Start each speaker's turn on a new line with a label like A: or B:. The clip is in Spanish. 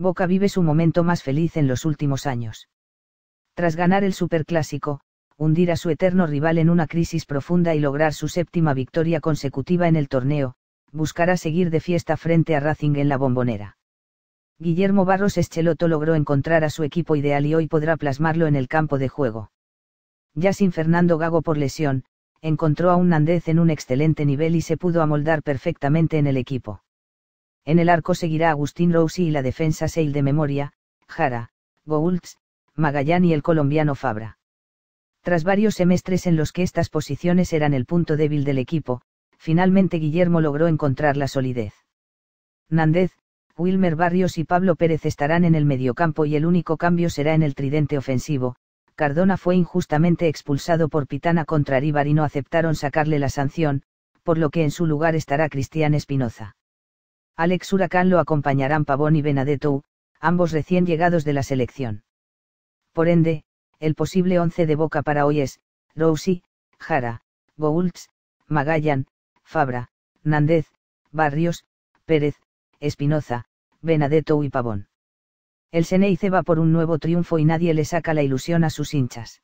A: Boca vive su momento más feliz en los últimos años. Tras ganar el Superclásico, hundir a su eterno rival en una crisis profunda y lograr su séptima victoria consecutiva en el torneo, buscará seguir de fiesta frente a Racing en la bombonera. Guillermo Barros Escheloto logró encontrar a su equipo ideal y hoy podrá plasmarlo en el campo de juego. Ya sin Fernando Gago por lesión, encontró a un Nandez en un excelente nivel y se pudo amoldar perfectamente en el equipo. En el arco seguirá Agustín Rousi y la defensa Seil de memoria, Jara, Goulds, Magallán y el colombiano Fabra. Tras varios semestres en los que estas posiciones eran el punto débil del equipo, finalmente Guillermo logró encontrar la solidez. Nández, Wilmer Barrios y Pablo Pérez estarán en el mediocampo y el único cambio será en el tridente ofensivo. Cardona fue injustamente expulsado por Pitana contra Aríbar y no aceptaron sacarle la sanción, por lo que en su lugar estará Cristian Espinoza. Alex Huracán lo acompañarán Pavón y Benedetto, ambos recién llegados de la selección. Por ende, el posible once de Boca para hoy es, Rousi, Jara, Goults, Magallan, Fabra, Nández, Barrios, Pérez, Espinoza, Benedetto y Pavón. El Seneyce va por un nuevo triunfo y nadie le saca la ilusión a sus hinchas.